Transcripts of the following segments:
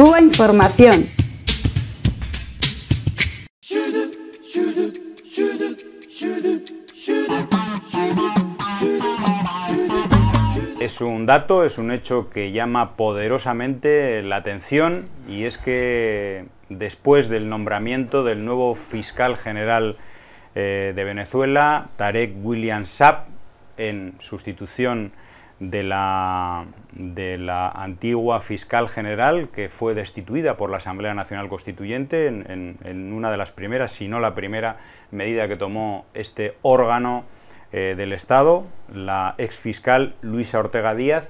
Cuba Información. Es un dato, es un hecho que llama poderosamente la atención y es que después del nombramiento del nuevo fiscal general eh, de Venezuela, Tarek William Sap, en sustitución de la, de la antigua fiscal general que fue destituida por la Asamblea Nacional Constituyente en, una de las primeras, si no la primera medida que tomó este órgano eh, del Estado, la ex fiscal Luisa Ortega Díaz.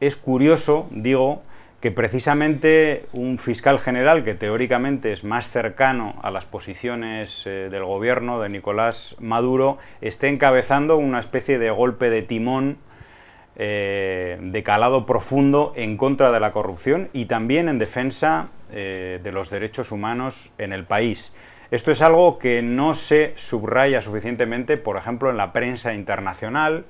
Es curioso, digo, que precisamente un fiscal general que teóricamente es más cercano a las posiciones eh, del gobierno de Nicolás Maduro esté encabezando una especie de golpe de timón eh, de calado profundo en contra de la corrupción y también en defensa eh, de los derechos humanos en el país. Esto es algo que no se subraya suficientemente, por ejemplo, en la prensa internacional,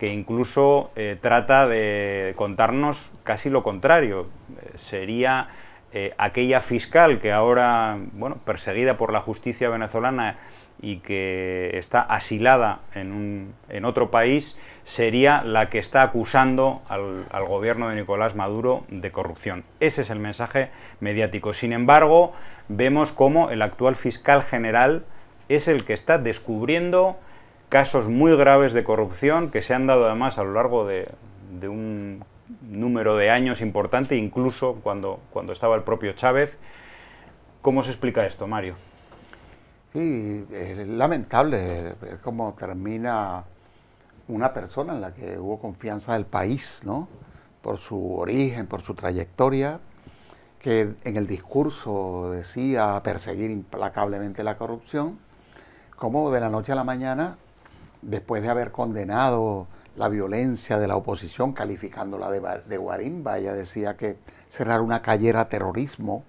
que incluso eh, trata de contarnos casi lo contrario. sería eh, aquella fiscal que ahora, bueno, perseguida por la justicia venezolana y que está asilada en, un, en otro país, sería la que está acusando al, al, gobierno de Nicolás Maduro de corrupción. Ese es el mensaje mediático. Sin embargo, vemos cómo el actual fiscal general es el que está descubriendo casos muy graves de corrupción que se han dado además a lo largo de, de un número de años importante, incluso cuando, cuando estaba el propio Chávez. ¿Cómo se explica esto, Mario? Sí, es lamentable es como termina una persona en la que hubo confianza del país, ¿no? Por su origen, por su trayectoria, que en el discurso decía perseguir implacablemente la corrupción, como de la noche a la mañana, después de haber condenado la violencia de la oposición, calificándola de, guarimba. Ella decía que cerrar una calle era terrorismo.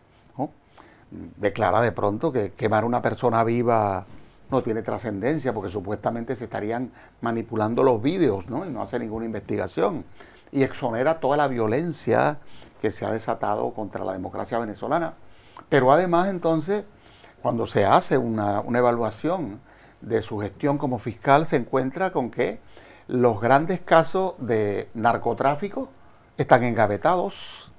Declara de pronto que quemar una persona viva no tiene trascendencia porque supuestamente se estarían manipulando los vídeos ¿no? y no hace ninguna investigación. Y exonera toda la violencia que se ha desatado contra la democracia venezolana. Pero además entonces, cuando se hace una, una evaluación de su gestión como fiscal, se encuentra con que los grandes casos de narcotráfico están engavetados,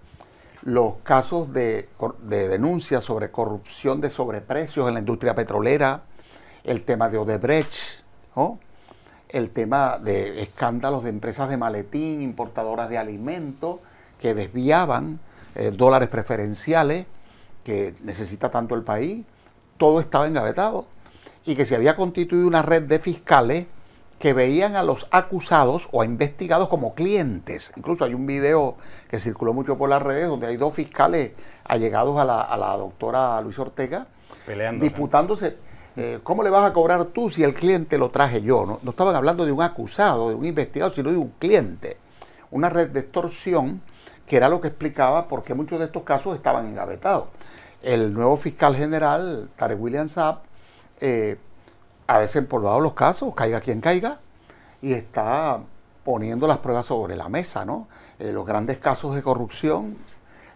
los casos de, denuncias sobre corrupción de sobreprecios en la industria petrolera, el tema de Odebrecht, el tema de escándalos de empresas de maletín, importadoras de alimentos que desviaban eh, dólares preferenciales que necesita tanto el país, todo estaba engavetado y que se había constituido una red de fiscales que veían a los acusados o a investigados como clientes. Incluso hay un video que circuló mucho por las redes donde hay dos fiscales allegados a la, doctora Luis Ortega disputándose. Eh, ¿Cómo le vas a cobrar tú si el cliente lo traje yo? No, estaban hablando de un acusado, de un investigado, sino de un cliente. Una red de extorsión que era lo que explicaba por qué muchos de estos casos estaban engavetados. El nuevo fiscal general, Tarek William Saab, eh, ha desempolvado los casos, caiga quien caiga, y está poniendo las pruebas sobre la mesa, ¿no? Eh, los grandes casos de corrupción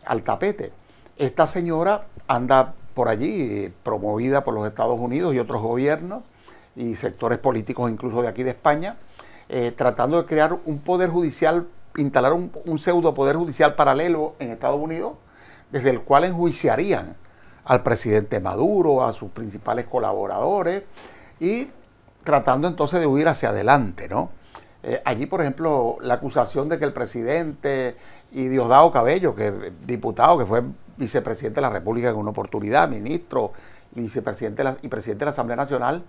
al tapete. Esta señora anda por allí, eh, promovida por los Estados Unidos y otros gobiernos y sectores políticos incluso de aquí de España, eh, tratando de crear un poder judicial, instalar un pseudo poder judicial paralelo en Estados Unidos, desde el cual enjuiciarían al presidente Maduro, a sus principales colaboradores, y tratando entonces de huir hacia adelante, ¿no? Eh, allí, por ejemplo, la acusación de que el presidente y Diosdado Cabello, que eh, diputado, que fue vicepresidente de la República en una oportunidad, ministro y vicepresidente y presidente de la Asamblea Nacional,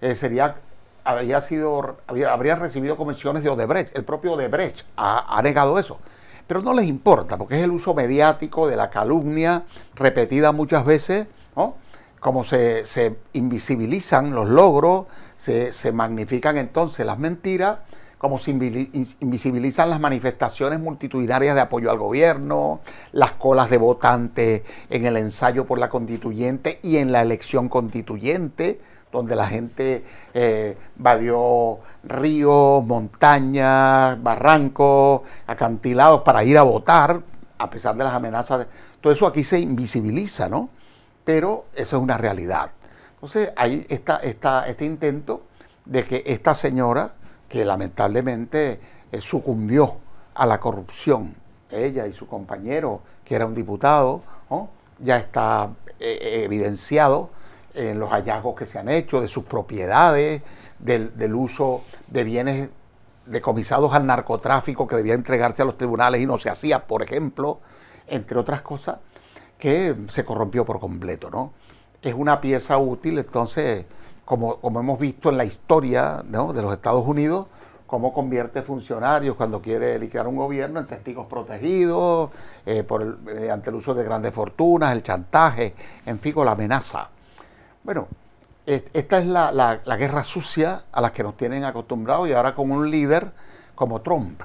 eh, sería había sido habría recibido comisiones de Odebrecht. El propio Odebrecht ha, ha negado eso. Pero no les importa, porque es el uso mediático de la calumnia repetida muchas veces, ¿no? como se, invisibilizan los logros, se, magnifican entonces las mentiras, como se invisibilizan las manifestaciones multitudinarias de apoyo al gobierno, las colas de votantes en el ensayo por la constituyente y en la elección constituyente, donde la gente eh, vadió ríos, montañas, barrancos, acantilados para ir a votar, a pesar de las amenazas. Todo eso aquí se invisibiliza, ¿no? pero eso es una realidad. Entonces, ahí está, este intento de que esta señora, que lamentablemente eh, sucumbió a la corrupción, ella y su compañero, que era un diputado, ya está eh, eh, evidenciado en los hallazgos que se han hecho, de sus propiedades, del uso de bienes decomisados al narcotráfico que debía entregarse a los tribunales y no se hacía, por ejemplo, entre otras cosas, que se corrompió por completo, ¿no? Es una pieza útil, entonces, como, hemos visto en la historia de los Estados Unidos, cómo convierte funcionarios cuando quiere liquidar un gobierno en testigos protegidos, eh, por ante el uso de grandes fortunas, el chantaje, en fin, con la amenaza. Bueno, esta es la, la, guerra sucia a la que nos tienen acostumbrados y ahora con un líder como Trump.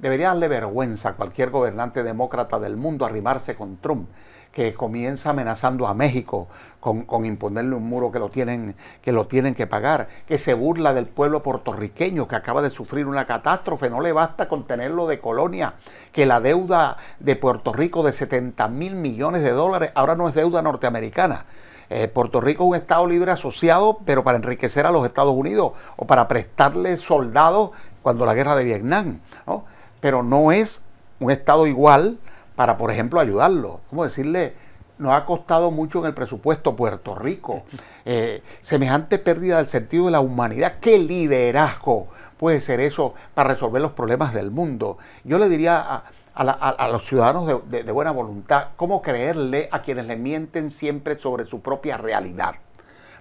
Debería darle vergüenza a cualquier gobernante demócrata del mundo arrimarse con Trump que comienza amenazando a México con, imponerle un muro que lo, tienen, que lo tienen que pagar, que se burla del pueblo puertorriqueño que acaba de sufrir una catástrofe, no le basta con tenerlo de colonia, que la deuda de Puerto Rico de 70 mil millones de dólares ahora no es deuda norteamericana. Eh, Puerto Rico es un Estado libre asociado, pero para enriquecer a los Estados Unidos o para prestarle soldados cuando la guerra de Vietnam, pero no es un Estado igual para, por ejemplo, ayudarlo. ¿Cómo decirle? Nos ha costado mucho en el presupuesto Puerto Rico. Eh, semejante pérdida del sentido de la humanidad. ¿Qué liderazgo puede ser eso para resolver los problemas del mundo? Yo le diría a, los ciudadanos de, buena voluntad, ¿cómo creerle a quienes le mienten siempre sobre su propia realidad?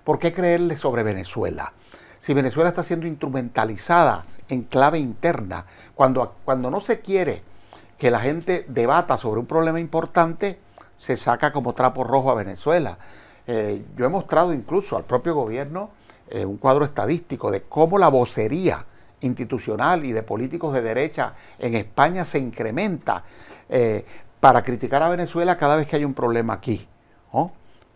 ¿Por qué creerle sobre Venezuela? Si Venezuela está siendo instrumentalizada en clave interna, cuando, cuando no se quiere que la gente debata sobre un problema importante, se saca como trapo rojo a Venezuela. Eh, yo he mostrado incluso al propio gobierno eh, un cuadro estadístico de cómo la vocería institucional y de políticos de derecha en España se incrementa eh, para criticar a Venezuela cada vez que hay un problema aquí.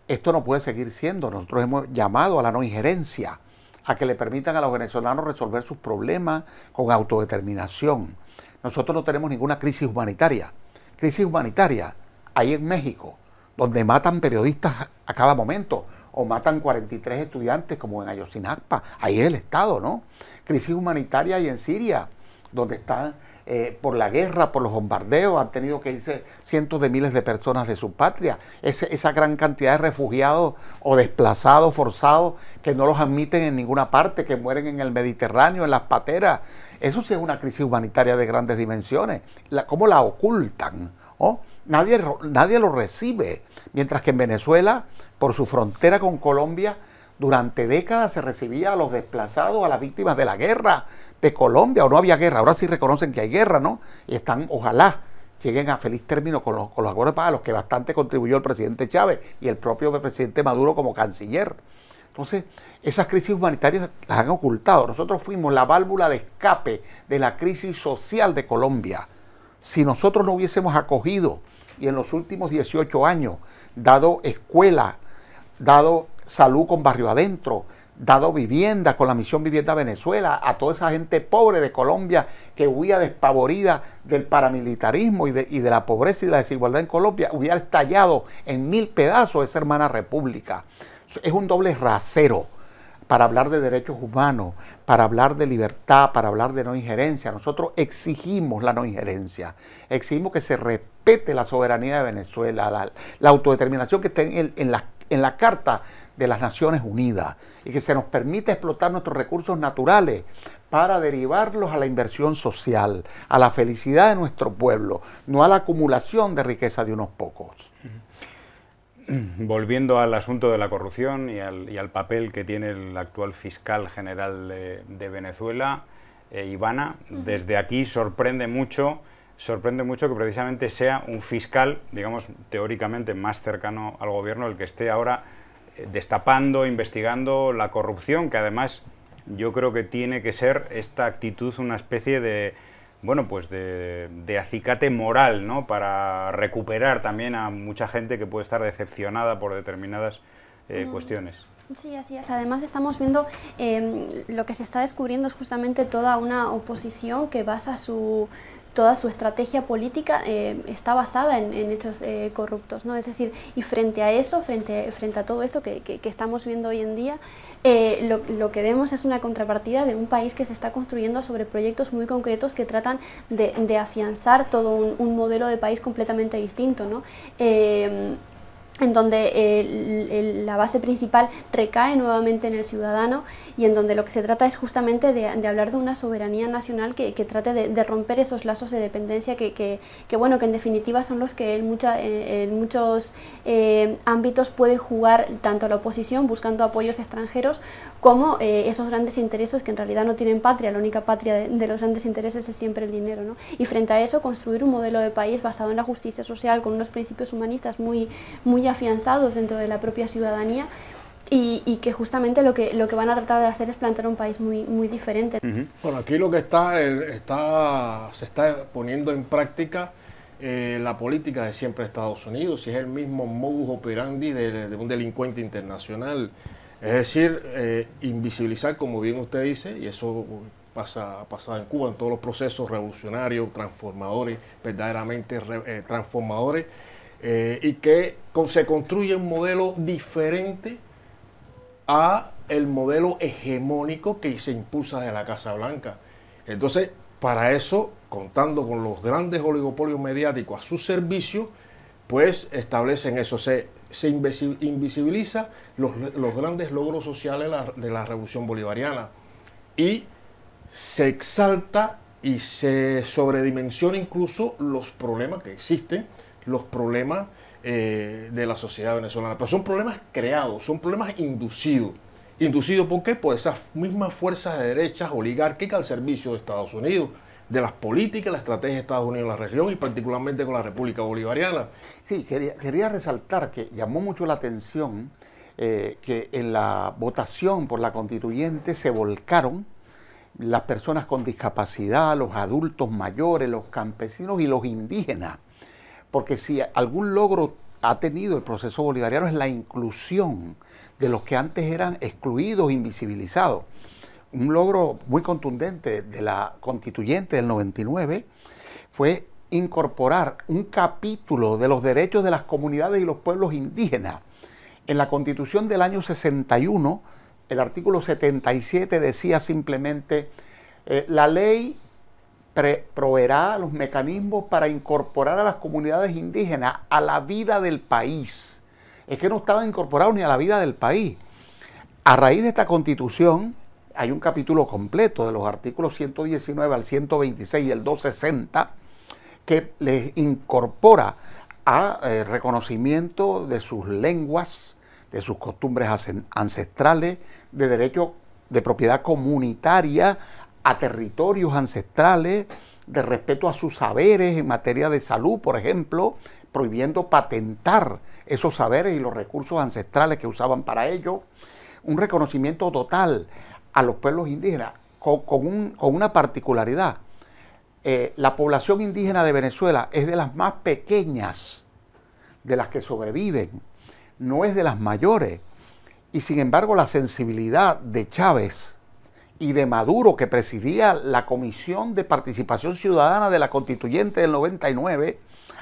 Esto no puede seguir siendo. Nosotros hemos llamado a la no injerencia, a que le permitan a los venezolanos resolver sus problemas con autodeterminación. Nosotros no tenemos ninguna crisis humanitaria. Crisis humanitaria ahí en México, donde matan periodistas a cada momento o matan 43 estudiantes como en Ayotzinapa. Ahí es el Estado, ¿no? Crisis humanitaria hay en Siria, donde están eh, por la guerra, por los bombardeos, han tenido que irse cientos de miles de personas de su patria, esa gran cantidad de refugiados o desplazados, forzados, que no los admiten en ninguna parte, que mueren en el Mediterráneo, en las pateras. Eso sí es una crisis humanitaria de grandes dimensiones. ¿Cómo la ocultan? ¿Oh? Nadie, nadie lo recibe. Mientras que en Venezuela, por su frontera con Colombia, durante décadas se recibía a los desplazados, a las víctimas de la guerra de Colombia, o no había guerra, ahora sí reconocen que hay guerra, ¿no? Y están, ojalá, lleguen a feliz término con los, con acuerdos a los que bastante contribuyó el presidente Chávez y el propio presidente Maduro como canciller. Entonces, esas crisis humanitarias las han ocultado. Nosotros fuimos la válvula de escape de la crisis social de Colombia. Si nosotros no hubiésemos acogido y en los últimos 18 años dado escuela, dado salud con barrio adentro, dado vivienda con la misión Vivienda Venezuela, a toda esa gente pobre de Colombia que huía despavorida del paramilitarismo y de, la pobreza y de la desigualdad en Colombia, hubiera estallado en mil pedazos esa hermana república. Es un doble rasero para hablar de derechos humanos, para hablar de libertad, para hablar de no injerencia. Nosotros exigimos la no injerencia, exigimos que se respete la soberanía de Venezuela, la, autodeterminación que está en, en, la, en la carta de las Naciones Unidas y que se nos permite explotar nuestros recursos naturales para derivarlos a la inversión social, a la felicidad de nuestro pueblo, no a la acumulación de riqueza de unos pocos. Volviendo al asunto de la corrupción y al, papel que tiene el actual fiscal general de, Venezuela, eh, Ivana, desde aquí sorprende mucho sorprende mucho que precisamente sea un fiscal, digamos, teóricamente más cercano al gobierno, el que esté ahora destapando, investigando la corrupción, que además yo creo que tiene que ser esta actitud una especie de, bueno, pues de, de, acicate moral, ¿no? Para recuperar también a mucha gente que puede estar decepcionada por determinadas eh, cuestiones. Sí, así es. Además estamos viendo em, lo que se está descubriendo es justamente toda una oposición que basa su, toda su estrategia política em, está basada en, hechos eh, corruptos, ¿no? Es decir, y frente a eso, frente, frente a todo esto que, estamos viendo hoy en día, eh, lo, que vemos es una contrapartida de un país que se está construyendo sobre proyectos muy concretos que tratan de, de afianzar todo un, modelo de país completamente distinto, ¿no? Em, en donde eh, la base principal recae nuevamente en el ciudadano y en donde lo que se trata es justamente de, hablar de una soberanía nacional que, trate de, romper esos lazos de dependencia que, bueno que en definitiva son los que en, eh, muchos eh, ámbitos puede jugar tanto la oposición buscando apoyos extranjeros como esos grandes intereses que en realidad no tienen patria la única patria de, los grandes intereses es siempre el dinero ¿no? y frente a eso construir un modelo de país basado en la justicia social con unos principios humanistas muy muy afianzados dentro de la propia ciudadanía y, que justamente lo que, lo que van a tratar de hacer es plantear un país muy, muy diferente. Bueno, aquí lo que está, está, se está poniendo en práctica eh, la política de siempre Estados Unidos y es el mismo modus operandi de, un delincuente internacional. Es decir, eh, invisibilizar, como bien usted dice, y eso pasa, pasado en Cuba, en todos los procesos revolucionarios, transformadores, verdaderamente eh, transformadores, eh, y que se construye un modelo diferente a el modelo hegemónico que se impulsa de la Casa Blanca. Entonces, para eso, contando con los grandes oligopolios mediáticos a su servicio, pues establecen eso, se, invisibiliza los, los, grandes logros sociales de la Revolución Bolivariana y se exalta y se sobredimensiona incluso los problemas que existen los problemas eh, de la sociedad venezolana, pero son problemas creados, son problemas inducidos. ¿Inducidos por qué? Por esas mismas fuerzas de derechas oligárquicas al servicio de Estados Unidos, de las políticas, la estrategia de Estados Unidos en la región y particularmente con la República Bolivariana. Sí, quería, resaltar que llamó mucho la atención eh, que en la votación por la constituyente se volcaron las personas con discapacidad, los adultos mayores, los campesinos y los indígenas porque si algún logro ha tenido el proceso bolivariano es la inclusión de los que antes eran excluidos, invisibilizados. Un logro muy contundente de la constituyente del 99 fue incorporar un capítulo de los derechos de las comunidades y los pueblos indígenas. En la constitución del año 61, el artículo 77 decía simplemente, eh, la ley proveerá los mecanismos para incorporar a las comunidades indígenas a la vida del país. Es que no estaban incorporados ni a la vida del país. A raíz de esta constitución hay un capítulo completo de los artículos 119 al 126 y el 260 que les incorpora a eh, reconocimiento de sus lenguas, de sus costumbres ancestrales, de derecho de propiedad comunitaria, a territorios ancestrales, de respeto a sus saberes en materia de salud, por ejemplo, prohibiendo patentar esos saberes y los recursos ancestrales que usaban para ello, un reconocimiento total a los pueblos indígenas, con, una particularidad. Eh, la población indígena de Venezuela es de las más pequeñas, de las que sobreviven, no es de las mayores. Y sin embargo, la sensibilidad de Chávez y de Maduro, que presidía la Comisión de Participación Ciudadana de la Constituyente del 99,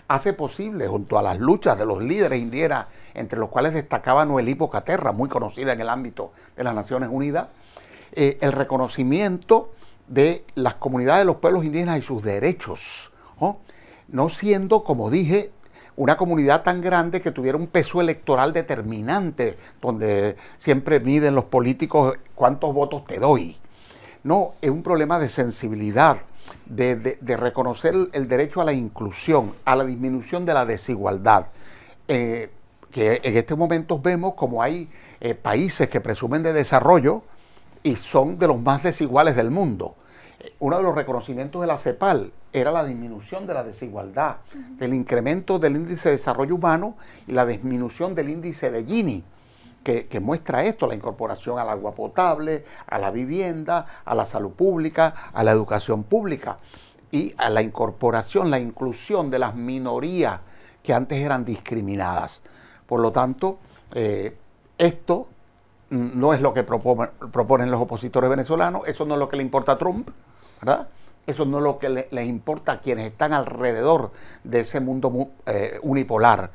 hace posible, junto a las luchas de los líderes indígenas, entre los cuales destacaba Noelí Bocaterra, muy conocida en el ámbito de las Naciones Unidas, eh, el reconocimiento de las comunidades de los pueblos indígenas y sus derechos, no siendo, como dije, una comunidad tan grande que tuviera un peso electoral determinante, donde siempre miden los políticos cuántos votos te doy. No, es un problema de sensibilidad, de, reconocer el derecho a la inclusión, a la disminución de la desigualdad. Eh, que en este momento vemos como hay eh, países que presumen de desarrollo y son de los más desiguales del mundo. Eh, uno de los reconocimientos de la CEPAL era la disminución de la desigualdad, del incremento del índice de desarrollo humano y la disminución del índice de Gini que, muestra esto, la incorporación al agua potable, a la vivienda, a la salud pública, a la educación pública y a la incorporación, la inclusión de las minorías que antes eran discriminadas. Por lo tanto, eh, esto no es lo que proponen, los opositores venezolanos, eso no es lo que le importa a Trump, ¿verdad? Eso no es lo que les importa a quienes están alrededor de ese mundo eh, unipolar.